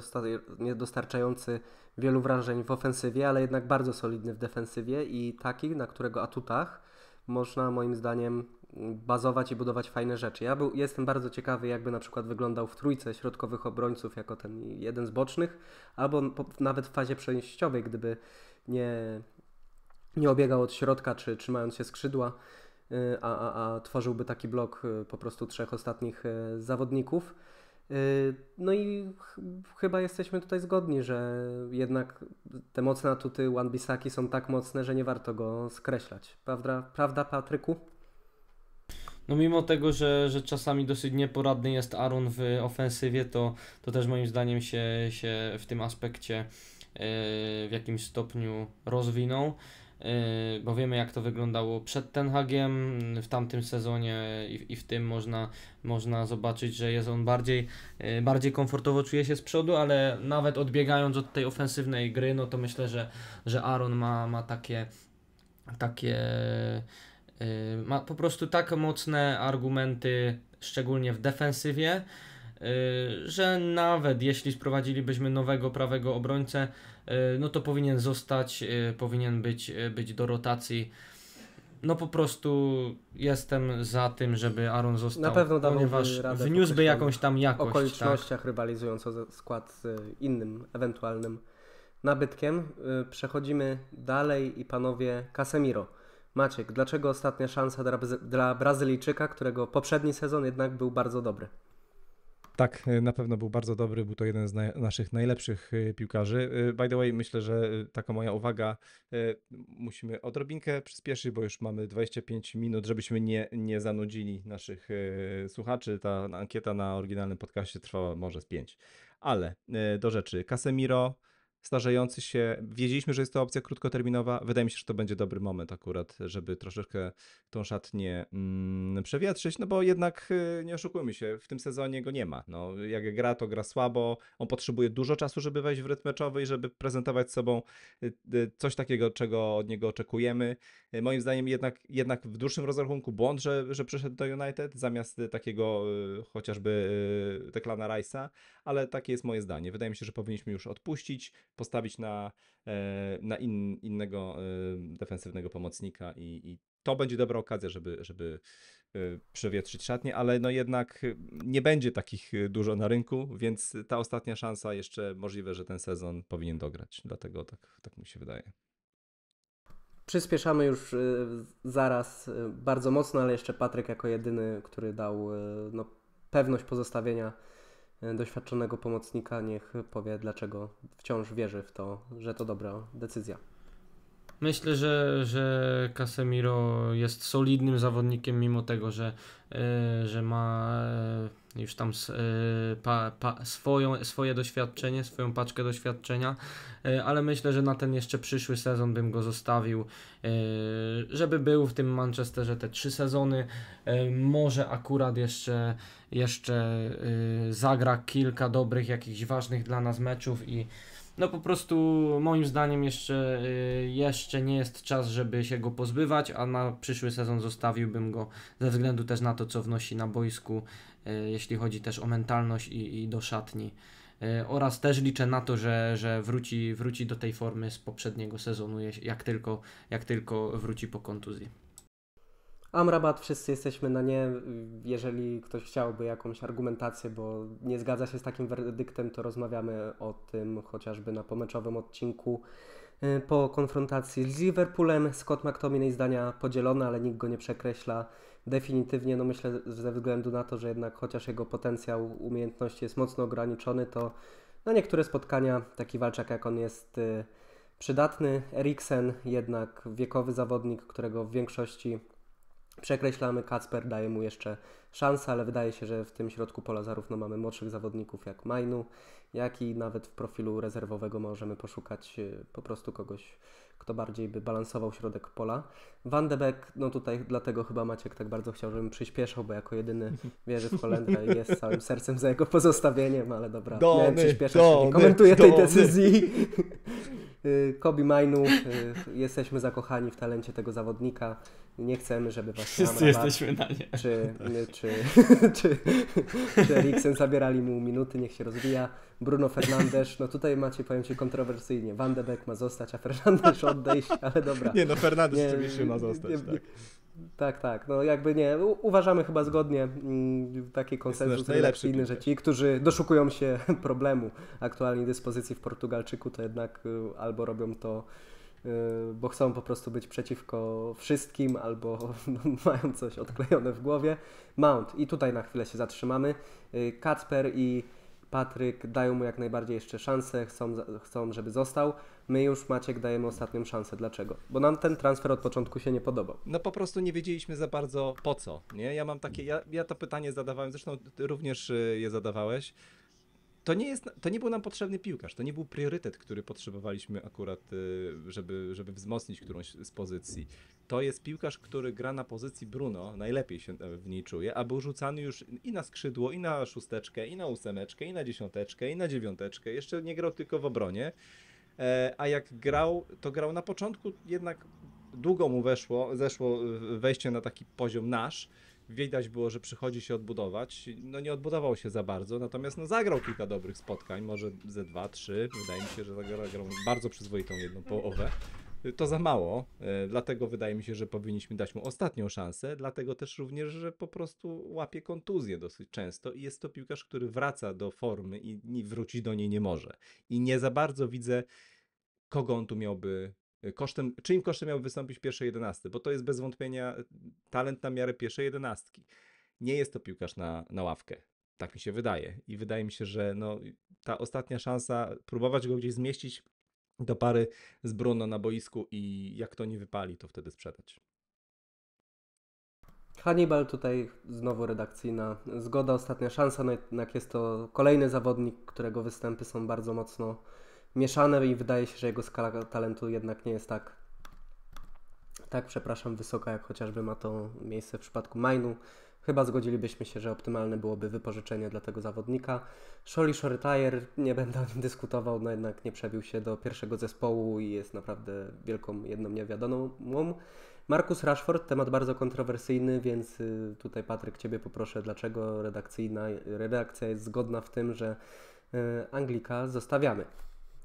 nie dostarczający wielu wrażeń w ofensywie, ale jednak bardzo solidny w defensywie i taki, na którego atutach można moim zdaniem bazować i budować fajne rzeczy. Ja był, jestem bardzo ciekawy, jakby na przykład wyglądał w trójce środkowych obrońców jako ten jeden z bocznych, albo po, nawet w fazie przejściowej, gdyby nie, nie obiegał od środka, czy trzymając się skrzydła, y, a, a, a tworzyłby taki blok y, po prostu trzech ostatnich y, zawodników. No i ch chyba jesteśmy tutaj zgodni, że jednak te mocne atuty wan są tak mocne, że nie warto go skreślać. Prawda, prawda Patryku? no mimo tego, że, że czasami dosyć nieporadny jest Aaron w ofensywie, to, to też moim zdaniem się, się w tym aspekcie e, w jakimś stopniu rozwinął. E, bo wiemy, jak to wyglądało przed Ten Hagiem w tamtym sezonie, i, i w tym można, można zobaczyć, że jest on bardziej, e, bardziej komfortowo czuje się z przodu, ale nawet odbiegając od tej ofensywnej gry, no to myślę, że, że Aaron ma, ma takie, takie Y, ma po prostu tak mocne argumenty, szczególnie w defensywie, y, że nawet jeśli sprowadzilibyśmy nowego prawego obrońcę, y, no to powinien zostać, powinien być, być do rotacji. No po prostu jestem za tym, żeby Aaron został. Na pewno ponieważ wniósłby jakąś tam jakość. Tak. okolicznościach tak. rywalizując o skład z innym ewentualnym nabytkiem. Przechodzimy dalej i panowie Casemiro. Maciek, dlaczego ostatnia szansa dla, dla Brazylijczyka, którego poprzedni sezon jednak był bardzo dobry? Tak, y, na pewno był bardzo dobry, był to jeden z naszych najlepszych y, piłkarzy. Y, by the way, myślę, że taka moja uwaga, musimy odrobinkę przyspieszyć, bo już mamy 25 minut, żebyśmy nie, nie zanudzili naszych słuchaczy. Ta ankieta na oryginalnym podcaście trwała może z 5. Ale do rzeczy, Casemiro, starzejący się, wiedzieliśmy, że jest to opcja krótkoterminowa. Wydaje mi się, że to będzie dobry moment akurat, żeby troszeczkę tą szatnię mm, przewietrzyć, no bo jednak y, nie oszukujmy się, w tym sezonie go nie ma. No, jak gra, to gra słabo, on potrzebuje dużo czasu, żeby wejść w rytm meczowy i żeby prezentować sobą y, y, coś takiego, czego od niego oczekujemy. Moim zdaniem jednak, jednak w dłuższym rozrachunku błąd, że, że przyszedł do United zamiast takiego chociażby Teklana Rice'a, ale takie jest moje zdanie. Wydaje mi się, że powinniśmy już odpuścić, postawić na, e, na in, innego e, defensywnego pomocnika i, i to będzie dobra okazja, żeby, żeby e, przewietrzyć szatnie, ale no jednak nie będzie takich dużo na rynku, więc ta ostatnia szansa jeszcze możliwe, że ten sezon powinien dograć. Dlatego tak, tak mi się wydaje. Przyspieszamy już zaraz bardzo mocno, ale jeszcze Patryk jako jedyny, który dał no, pewność pozostawienia E, doświadczonego pomocnika, niech powie, dlaczego wciąż wierzy w to, że to dobra decyzja. Myślę, że, że Casemiro jest solidnym zawodnikiem, mimo tego, że, e, że ma e, już tam e, pa, pa, swoją, swoje doświadczenie, swoją paczkę doświadczenia, ale myślę, że na ten jeszcze przyszły sezon bym go zostawił, żeby był w tym Manchesterze te trzy sezony. Może akurat jeszcze, jeszcze zagra kilka dobrych, jakichś ważnych dla nas meczów i no po prostu moim zdaniem jeszcze, y, jeszcze nie jest czas, żeby się go pozbywać, a na przyszły sezon zostawiłbym go ze względu też na to, co wnosi na boisku, y, jeśli chodzi też o mentalność i, i do szatni. Y, oraz też liczę na to, że, że wróci, wróci do tej formy z poprzedniego sezonu, jak tylko, jak tylko wróci po kontuzji. Amrabat, wszyscy jesteśmy na nie. Jeżeli ktoś chciałby jakąś argumentację, bo nie zgadza się z takim werdyktem, to rozmawiamy o tym chociażby na pomeczowym odcinku y, po konfrontacji z Liverpoolem. Scott McTominay zdania podzielone, ale nikt go nie przekreśla definitywnie. No myślę ze względu na to, że jednak chociaż jego potencjał umiejętności jest mocno ograniczony, to na niektóre spotkania taki walczak jak on jest y, przydatny. Eriksen jednak wiekowy zawodnik, którego w większości Przekreślamy, Kacper daje mu jeszcze szansę, ale wydaje się, że w tym środku pola zarówno mamy młodszych zawodników jak Majnu, jak i nawet w profilu rezerwowego możemy poszukać y, po prostu kogoś, kto bardziej by balansował środek pola. Van de Beek, no tutaj dlatego chyba Maciek tak bardzo chciał, żebym przyspieszał, bo jako jedyny wierzy w Holendra i jest całym sercem za jego pozostawieniem, ale dobra, dony, miałem przyspieszać, nie komentuję tej decyzji. [LAUGHS] Y, Kobi Majnu, y, jesteśmy zakochani w talencie tego zawodnika nie chcemy, żeby właśnie Wszyscy Amrabat, jesteśmy na nie. Czy, tak. [LAUGHS] czy, czy, czy Eriksen zabierali mu minuty, niech się rozwija. Bruno Fernandes, no tutaj macie, powiem Ci, kontrowersyjnie. Van de Beek ma zostać, a Fernandes odejść, ale dobra. Nie, no Fernandes oczywiście ma zostać, nie, tak. Tak, tak. No jakby nie, uważamy chyba zgodnie m, mm, taki konsensus relacyjny, że ci, którzy doszukują się [LAUGHS] problemu aktualnej dyspozycji w Portugalczyku, to jednak y, albo robią to Y, bo chcą po prostu być przeciwko wszystkim albo [LAUGHS] mają coś odklejone w głowie. Mount, i tutaj na chwilę się zatrzymamy. Y, Kacper i Patryk dają mu jak najbardziej jeszcze szansę, chcą, chcą, żeby został. My już, Maciek, dajemy ostatnią szansę. Dlaczego? Bo nam ten transfer od początku się nie podobał. No po prostu nie wiedzieliśmy za bardzo po co, nie? Ja mam takie, ja, ja to pytanie zadawałem, zresztą również y, je zadawałeś to nie, jest, to nie był nam potrzebny piłkarz, to nie był priorytet, który potrzebowaliśmy akurat, y, żeby, żeby wzmocnić którąś z pozycji. To jest piłkarz, który gra na pozycji Bruno, najlepiej się w niej czuje, a był rzucany już i na skrzydło, i na szósteczkę, i na ósemeczkę, i na dziesiąteczkę, i na dziewiąteczkę. Jeszcze nie grał tylko w obronie, e, a jak grał, to grał na początku jednak długo mu weszło, zeszło wejście na taki poziom nasz, widać było, że przychodzi się odbudować. No nie odbudował się za bardzo, natomiast no zagrał kilka dobrych spotkań, może ze dwa, trzy. Wydaje mi się, że zagrał bardzo przyzwoitą jedną połowę. To za mało, e, dlatego wydaje mi się, że powinniśmy dać mu ostatnią szansę, dlatego też również, że po prostu łapie kontuzję dosyć często i jest to piłkarz, który wraca do formy i wrócić do niej nie może. I nie za bardzo widzę, kogo on tu miałby Y, kosztem, czyim kosztem miał wystąpić pierwsze jedenasty, bo to jest bez wątpienia y, talent na miarę pierwszej jedenastki. Nie jest to piłkarz na, na ławkę. Tak mi się wydaje. I wydaje mi się, że no, ta ostatnia szansa próbować go gdzieś zmieścić do pary z Bruno na boisku i jak to nie wypali, to wtedy sprzedać. Hannibal tutaj znowu redakcyjna zgoda, ostatnia szansa, no jednak jest to kolejny zawodnik, którego występy są bardzo mocno mieszane i wydaje się, że jego skala talentu jednak nie jest tak, tak przepraszam, wysoka, jak chociażby ma to miejsce w przypadku Mainu. Chyba zgodzilibyśmy się, że optymalne byłoby wypożyczenie dla tego zawodnika. Sholi Shortire, nie będę o nim dyskutował, no jednak nie przebił się do pierwszego zespołu i jest naprawdę wielką jedną niewiadomą. Markus Rashford, temat bardzo kontrowersyjny, więc y, tutaj Patryk Ciebie poproszę, dlaczego redakcyjna, redakcja jest zgodna w tym, że y, Anglika zostawiamy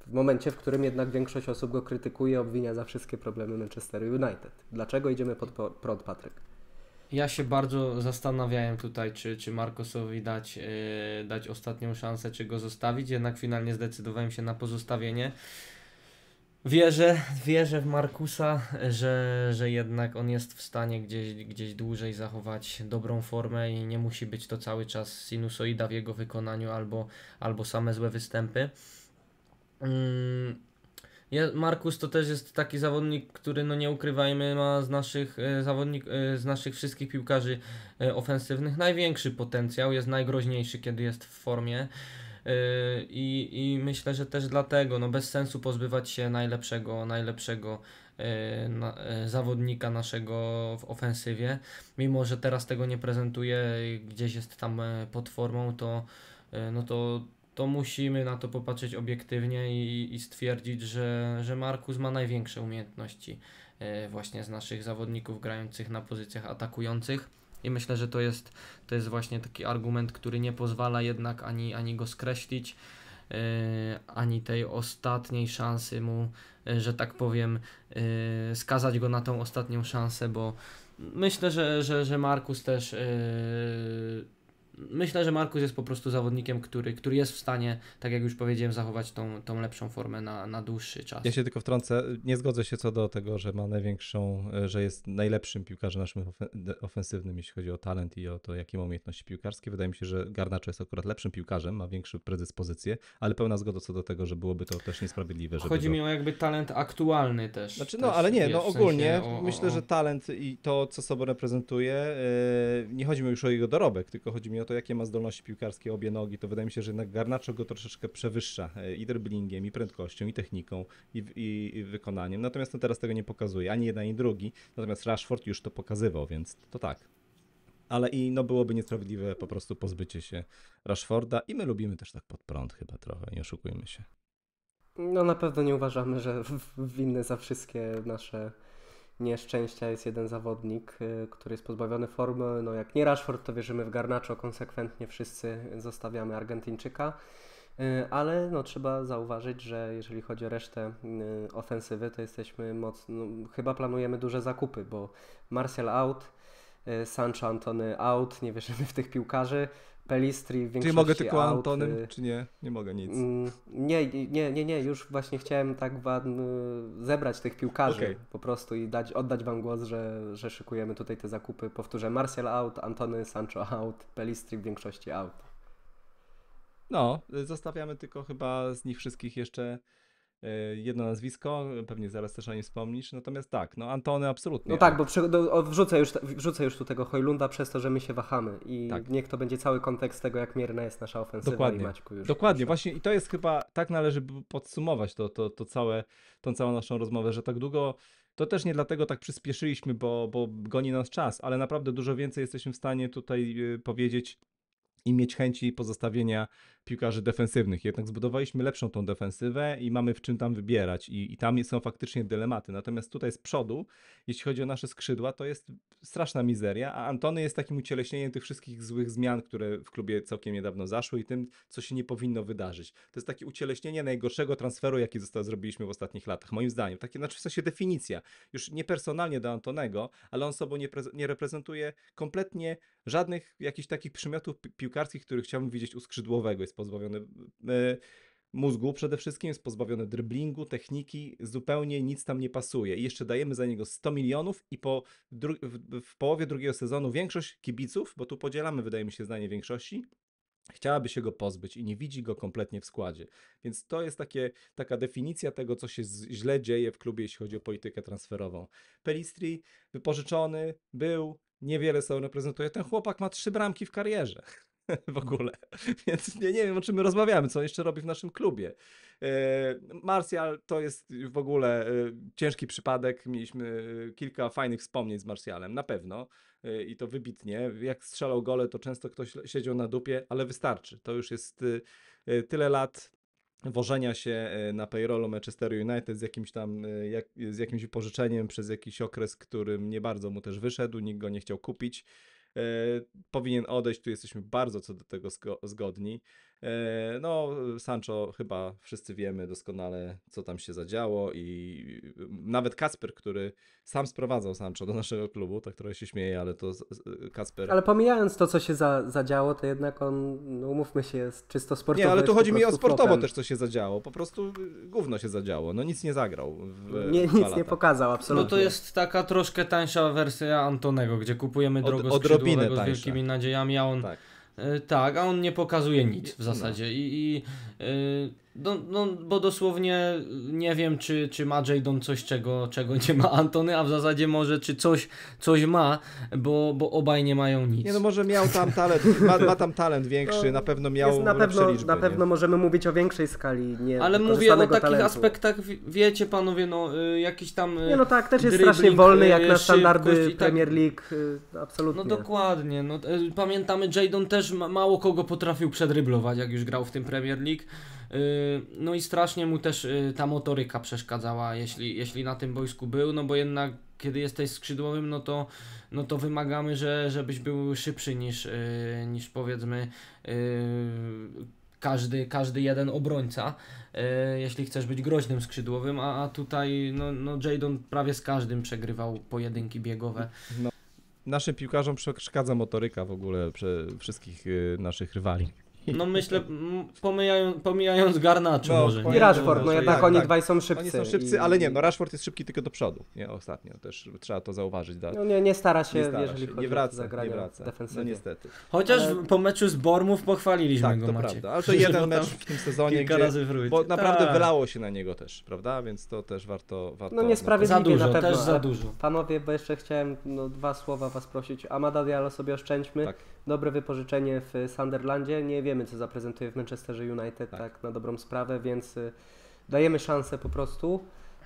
w momencie, w którym jednak większość osób go krytykuje, obwinia za wszystkie problemy Manchester United. Dlaczego idziemy pod prąd, Patryk? Ja się bardzo zastanawiałem tutaj, czy, czy Marcosowi dać, yy, dać ostatnią szansę, czy go zostawić, jednak finalnie zdecydowałem się na pozostawienie. Wierzę, wierzę w Markusa, że, że jednak on jest w stanie gdzieś, gdzieś dłużej zachować dobrą formę i nie musi być to cały czas sinusoida w jego wykonaniu albo, albo same złe występy. Mm, Markus to też jest taki zawodnik, który no nie ukrywajmy ma z naszych e, zawodnik, e, z naszych wszystkich piłkarzy e, ofensywnych największy potencjał, jest najgroźniejszy kiedy jest w formie. I, I myślę, że też dlatego no bez sensu pozbywać się najlepszego, najlepszego na, zawodnika naszego w ofensywie. Mimo, że teraz tego nie prezentuje, gdzieś jest tam pod formą, to, no to to musimy na to popatrzeć obiektywnie i, i stwierdzić, że, że Markus ma największe umiejętności e, właśnie z naszych zawodników grających na pozycjach atakujących. I myślę, że to jest, to jest właśnie taki argument, który nie pozwala jednak ani, ani go skreślić, e, ani tej ostatniej szansy mu, e, że tak powiem, skazać go na tą ostatnią szansę, bo myślę, że, że, że Markus też Myślę, że Markus jest po prostu zawodnikiem, który, który jest w stanie, tak jak już powiedziałem, zachować tą, tą lepszą formę na, na dłuższy czas. Ja się tylko wtrącę, nie zgodzę się co do tego, że ma największą, e, że jest najlepszym piłkarzem naszym ofensywnym, jeśli chodzi o talent i o to, jakie ma umiejętności piłkarskie. Wydaje mi się, że Garnacz jest akurat lepszym piłkarzem, ma większą predyspozycję, ale pełna zgoda co do tego, że byłoby to też niesprawiedliwe. Żeby Chodzi go... mi o jakby talent aktualny też. Znaczy, no też ale nie, no ogólnie o, o, myślę, że talent i to, co sobą reprezentuje, e, nie chodzi mi już o jego dorobek, tylko chodzi mi o o to, jakie ma zdolności piłkarskie obie nogi, to wydaje mi się, że jednak Garnaczo go troszeczkę przewyższa e, i dribblingiem, i prędkością, i techniką, i, i, i wykonaniem. Natomiast on no, teraz tego nie pokazuje ani jeden, ani drugi. Natomiast Rashford już to pokazywał, więc to tak. Ale i no byłoby niesprawiedliwe po prostu pozbycie się Rashforda i my lubimy też tak pod prąd chyba trochę, nie oszukujmy się. No na pewno nie uważamy, że winny za wszystkie nasze nieszczęścia jest jeden zawodnik, y, który jest pozbawiony formy. No jak nie Rashford, to wierzymy w Garnacho, konsekwentnie wszyscy zostawiamy Argentyńczyka. Y, ale no, trzeba zauważyć, że jeżeli chodzi o resztę y, ofensywy, to jesteśmy mocno, no, chyba planujemy duże zakupy, bo Martial out, Sancho Antony out, nie wierzymy w tych piłkarzy. Pelistri w większości Czy mogę tylko aut. Antonym, czy nie? Nie mogę nic. Mm, nie, nie, nie, nie, już właśnie chciałem tak wam y, zebrać tych piłkarzy okay. po prostu i dać, oddać wam głos, że, że szykujemy tutaj te zakupy. Powtórzę, Marcel out, Antony Sancho out, Pelistri w większości out. No, zostawiamy tylko chyba z nich wszystkich jeszcze E, jedno nazwisko, pewnie zaraz też o nim wspomnisz, natomiast tak, no Antony absolutnie. No tak, bo przy, wrzucę, już, wrzucę już tu tego Hojlunda przez to, że my się wahamy i tak. niech to będzie cały kontekst tego, jak mierna jest nasza ofensywa Dokładnie. Już, Dokładnie, już, właśnie i to jest chyba, tak należy podsumować to, to, to całe, tą całą naszą rozmowę, że tak długo to też nie dlatego tak przyspieszyliśmy, bo, bo goni nas czas, ale naprawdę dużo więcej jesteśmy w stanie tutaj y, powiedzieć i mieć chęci pozostawienia piłkarzy defensywnych. Jednak zbudowaliśmy lepszą tą defensywę i mamy w czym tam wybierać. I, i tam są faktycznie dylematy. Natomiast tutaj z przodu, jeśli chodzi o nasze skrzydła, to jest straszna mizeria, a Antony jest takim ucieleśnieniem tych wszystkich złych zmian, które w klubie całkiem niedawno zaszły i tym, co się nie powinno wydarzyć. To jest takie ucieleśnienie najgorszego transferu, jaki został, zrobiliśmy w ostatnich latach, moim zdaniem. Takie, znaczy w sensie definicja. Już nie personalnie do Antonego, ale on sobą nie, nie reprezentuje kompletnie żadnych jakichś takich przymiotów piłkarskich, których chciałbym widzieć u skrzydłowego. Jest jest pozbawiony y, mózgu przede wszystkim, jest pozbawiony dryblingu, techniki, zupełnie nic tam nie pasuje. I jeszcze dajemy za niego 100 milionów i po w, w połowie drugiego sezonu większość kibiców, bo tu podzielamy wydaje mi się zdanie większości, chciałaby się go pozbyć i nie widzi go kompletnie w składzie. Więc to jest takie, taka definicja tego, co się źle dzieje w klubie, jeśli chodzi o politykę transferową. Pelistri wypożyczony był, niewiele sobie reprezentuje. Ten chłopak ma trzy bramki w karierze. [LAUGHS] w ogóle. Więc nie, nie wiem, o czym my rozmawiamy, co on jeszcze robi w naszym klubie. E, Martial to jest w ogóle e, ciężki przypadek. Mieliśmy e, kilka fajnych wspomnień z Martialem, na pewno. I to wybitnie. Jak strzelał gole, to często ktoś siedział na dupie, ale wystarczy. To już jest tyle lat wożenia się na payrollu Manchester United z jakimś tam, jak, z jakimś wypożyczeniem przez jakiś okres, którym nie bardzo mu też wyszedł, nikt go nie chciał kupić E, powinien odejść. Tu jesteśmy bardzo co do tego zgodni. E, no, Sancho chyba wszyscy wiemy doskonale, co tam się zadziało i y, nawet Kasper, który sam sprowadzał Sancho do naszego klubu, tak trochę się śmieje, ale to Kasper... Ale pomijając to, co się za, zadziało, to jednak on, no umówmy się, jest czysto sportowo. Nie, ale tu chodzi mi o sportowo flopem. też, co się zadziało. Po prostu y, gówno się zadziało. No nic nie zagrał. W, nie, w nic lata. nie pokazał, absolutnie. No to jest taka troszkę tańsza wersja Antonego, gdzie kupujemy drogo Od, z wielkimi nadziejami, a on... Tak E, tak, a on nie pokazuje nic w zasadzie. No. I, i e, no, no, bo dosłownie nie wiem, czy, czy ma Jadon coś, czego, czego nie ma Antony, a w zasadzie może, czy coś, coś ma, bo, bo obaj nie mają nic. Nie, no może miał tam talent, ma, ma tam talent większy, no, na pewno miał na pewno, liczby, Na pewno nie? możemy mówić o większej skali, nie Ale mówię o takich talentu. aspektach, wiecie panowie, no y, jakiś tam y, Nie no tak, też jest dribbling, strasznie wolny jak na y, standardy tak. Premier League, absolutnie. No dokładnie, no, pamiętamy, Jadon też mało kogo potrafił przedryblować, jak już grał w tym Premier League. Y, no i strasznie mu też y, ta motoryka przeszkadzała, jeśli, jeśli na tym boisku był, no bo jednak kiedy jesteś skrzydłowym, no to, no to wymagamy, że, żebyś był szybszy niż, y, niż powiedzmy każdy, każdy jeden obrońca, jeśli chcesz być groźnym skrzydłowym, a, a tutaj no, no Jadon prawie z każdym przegrywał pojedynki biegowe. No, naszym piłkarzom przeszkadza motoryka w ogóle wszystkich naszych rywali. No myślę, pomijając, pomijając Garnaczu no, może. I Rashford, no jednak tak, oni tak. dwaj są szybcy. Oni są szybcy, i... ale nie, no Rashford jest szybki tylko do przodu, nie, ostatnio, też trzeba to zauważyć. Da. No nie, nie stara się, nie stara jeżeli się. chodzi nie wraca, o nie wraca. defensywnie. No niestety. Chociaż ale... po meczu z Bormów pochwaliliśmy tak, go, to prawda, ale to jeden no mecz w tym sezonie, kilka gdzie, razy wróć. bo naprawdę tak. wylało się na niego też, prawda, więc to też warto... warto no niesprawiedliwie za dużo, na pewno. Też za dużo. Panowie, bo jeszcze chciałem no, dwa słowa was prosić. Amada Diallo sobie oszczędźmy. Tak dobre wypożyczenie w Sunderlandzie. Nie wiemy, co zaprezentuje w Manchesterze United, tak, tak na dobrą sprawę, więc y, dajemy szansę po prostu.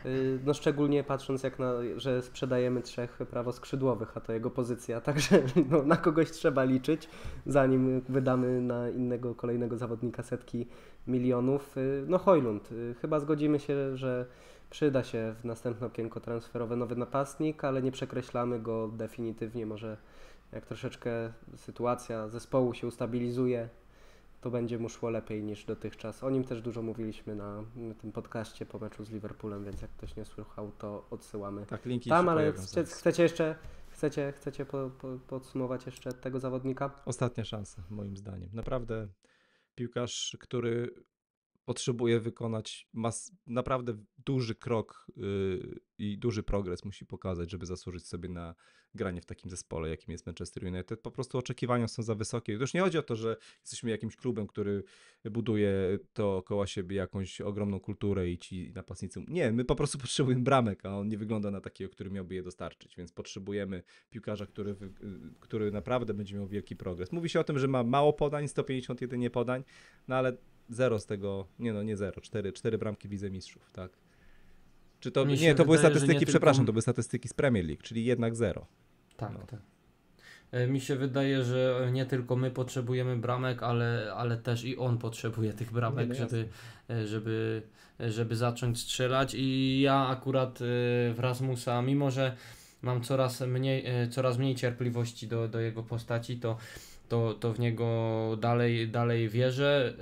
Y, no szczególnie patrząc jak na, że sprzedajemy trzech prawoskrzydłowych, a to jego pozycja, [LAUGHS] także no, na kogoś trzeba liczyć, zanim wydamy na innego, kolejnego zawodnika setki milionów. Y, no Hojlund, chyba zgodzimy się, że przyda się w następne okienko transferowe nowy napastnik, ale nie przekreślamy go definitywnie, może jak troszeczkę sytuacja zespołu się ustabilizuje, to będzie mu szło lepiej niż dotychczas. O nim też dużo mówiliśmy na tym podcaście po meczu z Liverpoolem, więc jak ktoś nie słuchał, to odsyłamy tak, linki tam, ale chcecie jeszcze chcecie, chcecie po, po, podsumować jeszcze tego zawodnika? Ostatnia szansa, moim zdaniem. Naprawdę piłkarz, który potrzebuje wykonać mas- naprawdę duży krok yy, i duży progres musi pokazać, żeby zasłużyć sobie na granie w takim zespole, jakim jest Manchester United. Po prostu oczekiwania są za wysokie. To już nie chodzi o to, że jesteśmy jakimś klubem, który buduje to koła siebie jakąś ogromną kulturę i ci napastnicy. Nie, my po prostu [LAUGHS] potrzebujemy bramek, a on nie wygląda na takiego, który miałby je dostarczyć, więc potrzebujemy piłkarza, który, wy... Y, który naprawdę będzie miał wielki progres. Mówi się o tym, że ma mało podań, 151 podań, no ale zero z tego, nie no, nie zero, cztery, cztery bramki widzę Mistrzów, tak? Czy to, nie, to były statystyki, przepraszam, to były statystyki z Premier League, czyli jednak zero. Tak, no. tak. E, mi się wydaje, że nie tylko my potrzebujemy bramek, ale, ale też i on potrzebuje tych bramek, no żeby, e, żeby, e, żeby zacząć strzelać. I ja akurat w Rasmusa, mimo że mam coraz mniej, coraz mniej cierpliwości do, do jego postaci, to to, to w niego dalej, dalej wierzę. Y,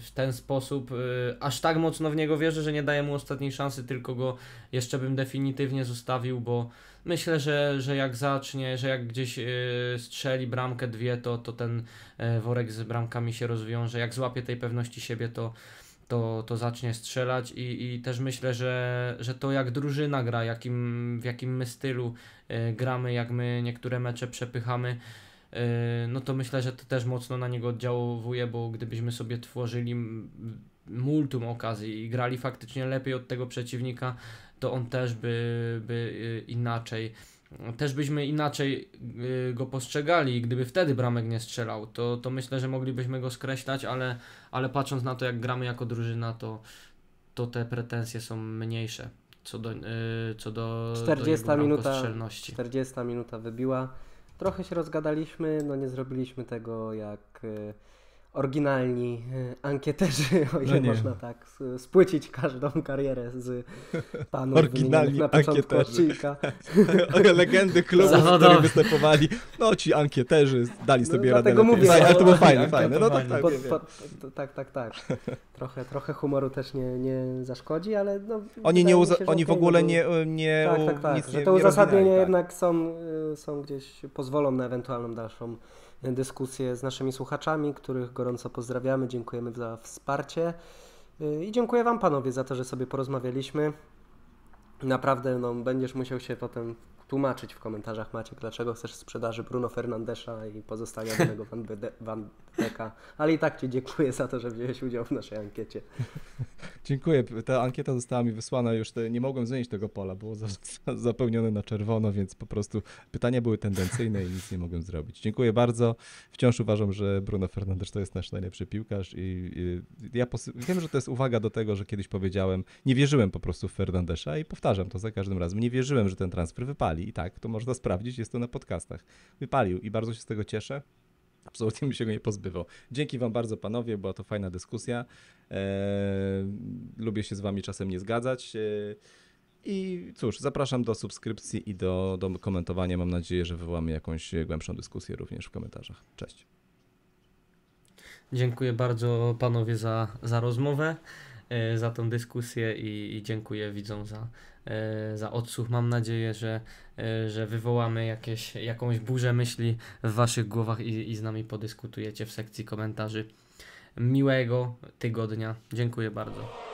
w ten sposób y, aż tak mocno w niego wierzę, że nie daję mu ostatniej szansy, tylko go jeszcze bym definitywnie zostawił, bo myślę, że, że jak zacznie, że jak gdzieś y, strzeli bramkę dwie, to, to ten e, worek z bramkami się rozwiąże. Jak złapie tej pewności siebie, to, to, to zacznie strzelać i, i też myślę, że, że to jak drużyna gra, jakim, w jakim my stylu e, gramy, jak my niektóre mecze przepychamy, Yy, no to myślę, że to też mocno na niego oddziałuje, bo gdybyśmy sobie tworzyli multum okazji i grali faktycznie lepiej od tego przeciwnika, to on też by, by y, inaczej też byśmy inaczej y, go postrzegali, gdyby wtedy bramek nie strzelał, to, to myślę, że moglibyśmy go skreślać, ale, ale patrząc na to, jak gramy jako drużyna, to, to te pretensje są mniejsze co do, y, co do, 40 do minuta, 40 minuta wybiła. Trochę się rozgadaliśmy, no nie zrobiliśmy tego jak e, oryginalni e, ankieterzy, [LAUGHS] o ile no można tak spłycić każdą karierę z panów oryginalni na początku odcinka. [LAUGHS] Legendy klubu, które występowali. No ci ankieterzy dali no, sobie no, radę. mówię. Fajne, ale to było fajne, fajne. No, tak, tak, po, po, po, tak, tak, tak. Trochę, trochę humoru też nie, nie zaszkodzi, ale no, Oni, nie się, oni w ogóle no nie, nie Tak, tak, tak. Nic że te uzasadnienia tak. jednak są, y, są gdzieś, pozwolą na ewentualną dalszą dyskusję z naszymi słuchaczami, których gorąco pozdrawiamy, dziękujemy za wsparcie y, i dziękuję Wam panowie za to, że sobie porozmawialiśmy. Naprawdę no, będziesz musiał się potem tłumaczyć w komentarzach, Maciek, dlaczego chcesz sprzedaży Bruno Fernandesza i pozostania danego Van, Bede, Van Beka. Ale i tak Ci dziękuję za to, że wziąłeś udział w naszej ankiecie. [LAUGHS] dziękuję. Ta ankieta została mi wysłana już. Nie mogłem zmienić tego pola, było za, za, zapełnione na czerwono, więc po prostu pytania były tendencyjne i nic nie mogłem zrobić. Dziękuję bardzo. Wciąż uważam, że Bruno Fernandes to jest nasz najlepszy piłkarz i, i ja wiem, że to jest uwaga do tego, że kiedyś powiedziałem, nie wierzyłem po prostu w Fernandesza i powtarzam to za każdym razem. Nie wierzyłem, że ten transfer wypali wypali. I tak, to można sprawdzić, jest to na podcastach. Wypalił i bardzo się z tego cieszę. Absolutnie mi się go nie pozbywał. Dzięki Wam bardzo, panowie, była to fajna dyskusja. Eee, lubię się z Wami czasem nie zgadzać. Eee, I cóż, zapraszam do subskrypcji i do, do komentowania. Mam nadzieję, że wywołamy jakąś głębszą dyskusję również w komentarzach. Cześć. Dziękuję bardzo panowie za, za rozmowę, eee, za tą dyskusję i, i dziękuję widzom za, E, za odsłuch. Mam nadzieję, że, e, że wywołamy jakieś, jakąś burzę myśli w Waszych głowach i, i z nami podyskutujecie w sekcji komentarzy. Miłego tygodnia. Dziękuję bardzo.